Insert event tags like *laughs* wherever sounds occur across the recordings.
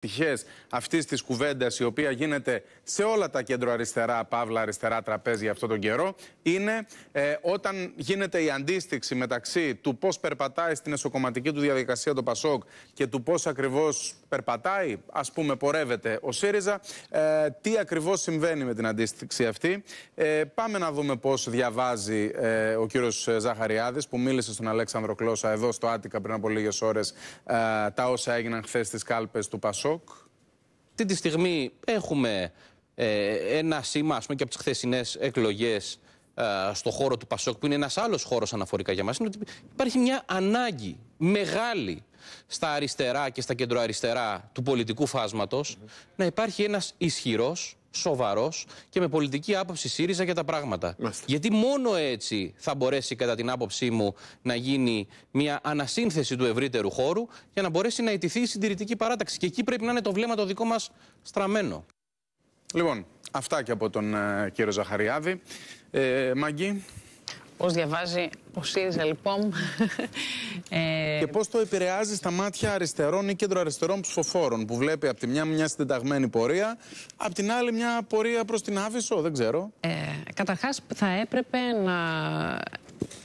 πτυχές αυτής της κουβέντας, η οποία γίνεται σε όλα τα κέντρο αριστερά, παύλα αριστερά τραπέζια αυτόν τον καιρό, είναι ε, όταν γίνεται η αντίστοιξη μεταξύ του πώς περπατάει στην εσωκομματική του διαδικασία το Πασόκ και του πώς ακριβώς περπατάει, ας πούμε πορεύεται ο ΣΥΡΙΖΑ. Ε, τι ακριβώς συμβαίνει με την αντίστοιξη αυτή. Ε, πάμε να δούμε πώς διαβάζει ε, ο κύριος Ζαχαριάδης που μίλησε στον Αλέξανδρο Κλώσσα εδώ στο Άτικα πριν από λίγες ώρες ε, τα όσα έγιναν χθες στις κάλπες του Πασόκ. Αυτή τη στιγμή έχουμε ένα σήμα ας πούμε, και από τις χθεσινές εκλογές στο χώρο του Πασόκ, που είναι ένας άλλος χώρος αναφορικά για μας, είναι ότι υπάρχει μια ανάγκη μεγάλη στα αριστερά και στα κεντροαριστερά του πολιτικού να υπάρχει ένας ισχυρός, σοβαρός και με πολιτική άποψη ΣΥΡΙΖΑ για τα πράγματα. Γιατί μόνο έτσι θα μπορέσει κατά την άποψή μου να γίνει μια ανασύνθεση του ευρύτερου χώρου για να μπορέσει να ιτηθεί η συντηρητική παράταξη. Και εκεί πρέπει να είναι το βλέμμα το δικό μας στραμμένο. Λοιπόν, αυτά και από τον ε, κύριο Ζαχαριάδη. Ε, Μαγκή. Πώς διαβάζει ο ΣΥΡΙΖΑ λοιπόν. *laughs* Ε, και πώς το επηρεάζει στα μάτια αριστερών ή κέντρο αριστερών ψηφοφόρων που βλέπει από τη μια μια συντεταγμένη πορεία, από την άλλη μια πορεία προς την άφησο, δεν ξέρω. Ε, καταρχάς θα έπρεπε να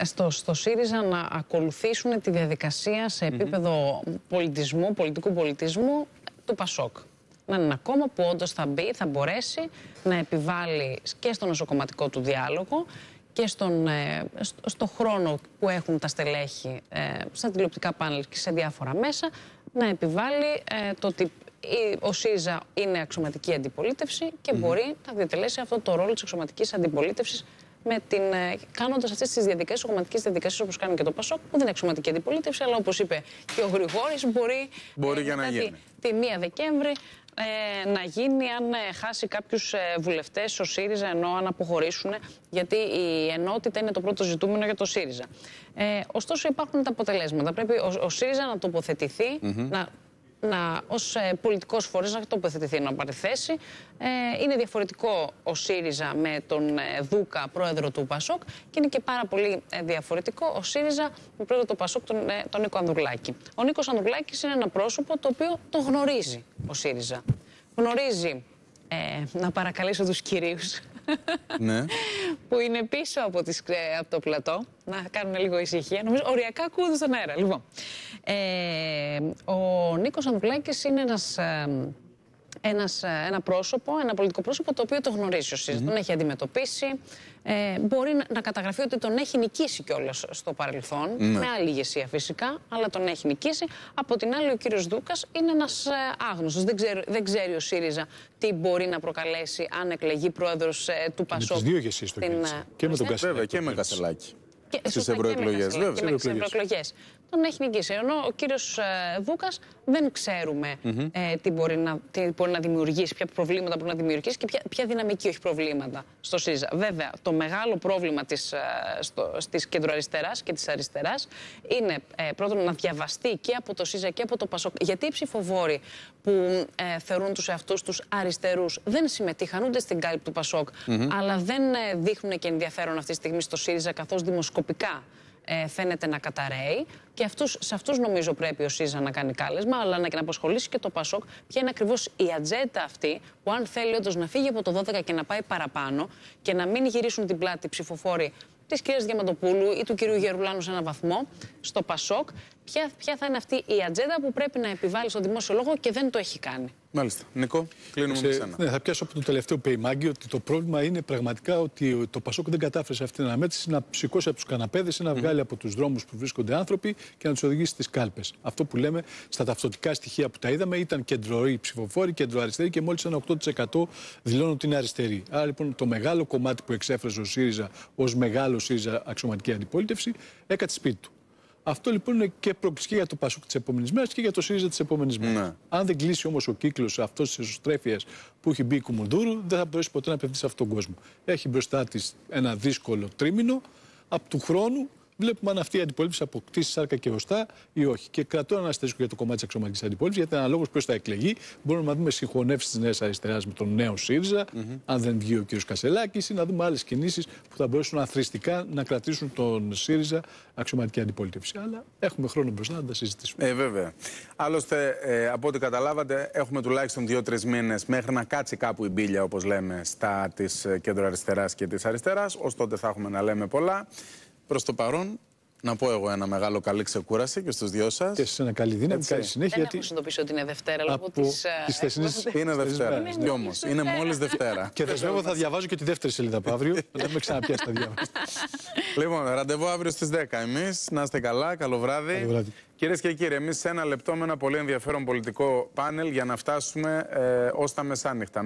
στο, στο ΣΥΡΙΖΑ να ακολουθήσουν τη διαδικασία σε επίπεδο πολιτισμού, πολιτικού πολιτισμού του ΠΑΣΟΚ. Να είναι ένα κόμμα που όντως θα μπει, θα μπορέσει να επιβάλλει και στο νοσοκομματικό του διάλογο και στον, ε, στο χρόνο που έχουν τα στελέχη ε, στα τηλεοπτικά πάνελ και σε διάφορα μέσα να επιβάλλει ε, το ότι ο ΣΥΖΑ είναι αξιωματική αντιπολίτευση και μπορεί να διατελέσει αυτό το ρόλο της αξιωματικής αντιπολίτευσης με την, ε, κάνοντας αυτές τις διαδικασίες, σωματικές διαδικασίες όπως κάνει και το ΠΑΣΟΚ, που δεν είναι σωματική αντιπολίτευση, αλλά όπως είπε και ο Γρηγόρης μπορεί, μπορεί ε, να γίνει. τη 1 Δεκέμβρη ε, να γίνει αν ε, χάσει κάποιους ε, βουλευτές ο ΣΥΡΙΖΑ, ενώ αν αποχωρήσουν, γιατί η ενότητα είναι το πρώτο ζητούμενο για το ΣΥΡΙΖΑ. Ε, ωστόσο, υπάρχουν τα αποτελέσματα. Πρέπει ο, ΣΥΡΙΖΑ να τοποθετηθει mm να να, ως ε, πολιτικός φορέας να τοποθετηθεί, να πάρει θέση. Ε, είναι διαφορετικό ο ΣΥΡΙΖΑ με τον ε, Δούκα, πρόεδρο του ΠΑΣΟΚ και είναι και πάρα πολύ ε, διαφορετικό ο ΣΥΡΙΖΑ με πρόεδρο του ΠΑΣΟΚ τον, ε, τον Νίκο Ανδρουλάκη. Ο Νίκος Ανδρουλάκης είναι ένα πρόσωπο το οποίο τον γνωρίζει ο ΣΥΡΙΖΑ. Γνωρίζει, να παρακαλέσω τους κυρίους ναι. που είναι πίσω από, τις, ε, το πλατό. Να κάνουμε λίγο ησυχία. Νομίζω οριακά ακούγονται στον αέρα. Λοιπόν, ε, ο Νίκος Ανδουλάκη είναι ένας ε, ένας, ε, ένα πρόσωπο, ένα πολιτικό πρόσωπο το οποίο το γνωρίζει ο ΣΥΡΙΖΑ, τον έχει αντιμετωπίσει. Ε, μπορεί να, καταγραφεί ότι τον έχει νικήσει κιόλας στο παρελθόν, ναι. με άλλη ηγεσία φυσικά, αλλά τον έχει νικήσει. Από την άλλη, ο κύριος Δούκας είναι ένας ε, άγνωστος. Δεν, ξέρει, δεν ξέρει ο ΣΥΡΙΖΑ τι μπορεί να προκαλέσει αν εκλεγεί πρόεδρος ε, του ΠΑΣΟΚ. με τις δύο ηγεσίες του Και με τον Κασελάκη στι ευρωεκλογέ. ευρωεκλογέ. Τον έχει νικήσει. Ενώ ο κύριος ε, Βούκας δεν ξέρουμε ε, τι, μπορεί να, τι μπορεί να δημιουργήσει, ποια προβλήματα μπορεί να δημιουργήσει και ποια, ποια δυναμική έχει προβλήματα στο ΣΥΖΑ. Βέβαια, το μεγάλο πρόβλημα της ε, κεντροαριστεράς και της αριστεράς είναι ε, πρώτον να διαβαστεί και από το ΣΥΖΑ και από το ΠΑΣΟΚ. Γιατί οι ψηφοφόροι που ε, θεωρούν τους εαυτούς τους αριστερούς δεν συμμετείχαν ούτε στην κάλυπη του ΠΑΣΟΚ, αλλά δεν δείχνουν και ενδιαφέρον αυτή τη στιγμή στο ΣΥΡΙΖΑ καθώς δημοσιογράφοι σκοπικά ε, φαίνεται να καταραίει. Και αυτούς, σε αυτούς νομίζω πρέπει ο ΣΥΖΑ να κάνει κάλεσμα, αλλά να, και να αποσχολήσει και το ΠΑΣΟΚ ποια είναι ακριβώς η ατζέντα αυτή που, αν θέλει όντως να φύγει από το 12 και να πάει παραπάνω και να μην γυρίσουν την πλάτη ψηφοφόροι της κυρίας Διαμαντοπούλου ή του κυρίου Γερουλάνου σε έναν βαθμό στο ΠΑΣΟΚ, ποια, ποια θα είναι αυτή η ατζέντα που πρέπει να επιβάλλει στον δημόσιο λόγο και δεν το έχει κάνει. Μάλιστα. Νικό, κλείνουμε σε, με σένα. Ναι, θα πιάσω από το τελευταίο πεϊμάκι ότι το πρόβλημα είναι πραγματικά ότι το Πασόκ δεν κατάφερε σε αυτή την αναμέτρηση να ψηκώσει από τους καναπέδες ή να mm. βγάλει από τους δρόμους που βρίσκονται άνθρωποι και να τους οδηγήσει στις κάλπες. Αυτό που λέμε στα ταυτοτικά στοιχεία που τα είδαμε ήταν κεντροή ψηφοφόροι, κεντροαριστεροί και μόλις ένα 8% δηλώνουν ότι είναι αριστεροί. Άρα λοιπόν το μεγάλο κομμάτι που εξέφραζε ο ΣΥΡΙΖΑ ως μεγάλο ΣΥΡΙΖΑ αξιωματική αντιπολίτευση έκατσε σπίτι του. Αυτό λοιπόν είναι και πρόκληση και για το Πασόκ της επόμενης μέρας και για το ΣΥΡΙΖΑ της επόμενης μέρας. Ναι. Αν δεν κλείσει όμως ο κύκλος αυτός της εσωστρέφειας που έχει μπει η Κουμουντούρου, δεν θα μπορέσει ποτέ να απευθύνει σε αυτόν τον κόσμο. Έχει μπροστά της ένα δύσκολο τρίμηνο. Από του χρόνου βλέπουμε αν αυτή η αντιπολίτευση αποκτήσει σάρκα και οστά ή όχι. Και κρατώ ένα αστερίσκο για το κομμάτι της αξιωματική αντιπολίτευσης, γιατί αναλόγως ποιος θα εκλεγεί, μπορούμε να δούμε συγχωνεύσεις της Νέας Αριστεράς με τον νέο ΣΥΡΙΖΑ, mm -hmm. αν δεν βγει ο κ. Κασελάκης, ή να δούμε άλλες κινήσεις που θα μπορέσουν αθρηστικά να κρατήσουν τον ΣΥΡΙΖΑ αξιωματική αντιπολίτευση. Αλλά έχουμε χρόνο μπροστά να τα συζητήσουμε. Ε, βέβαια. Άλλωστε, ε, από ό,τι καταλάβατε, έχουμε τουλάχιστον δύο-τρει μήνες μέχρι να κάτσει κάπου η μπύλια, όπως λέμε, στα της ε, κέντρο αριστεράς και της αριστεράς. Ως τότε θα έχουμε να λέμε πολλά. Προς το παρόν, να πω εγώ ένα μεγάλο καλή ξεκούραση και στους δυο σας. Και σε ένα καλή δύναμη, Έτσι. καλή συνέχεια. Δεν γιατί... έχω συνειδητοποιήσει ότι είναι Δευτέρα λόγω τη. Τη Είναι Δευτέρα. Ναι. ναι, ναι. Όμως, είναι μόλις Δευτέρα. *laughs* Και δεσμεύω θα διαβάζω και τη δεύτερη σελίδα από αύριο. *laughs* Δεν με ξαναπιάσει τα δυο. Λοιπόν, ραντεβού αύριο στις 10. Εμείς να είστε καλά. Καλό βράδυ. Καλό βράδυ. Κυρίες και κύριοι, εμείς σε ένα λεπτό με ένα πολύ ενδιαφέρον πολιτικό πάνελ για να φτάσουμε ε, ως τα μεσάνυχτα.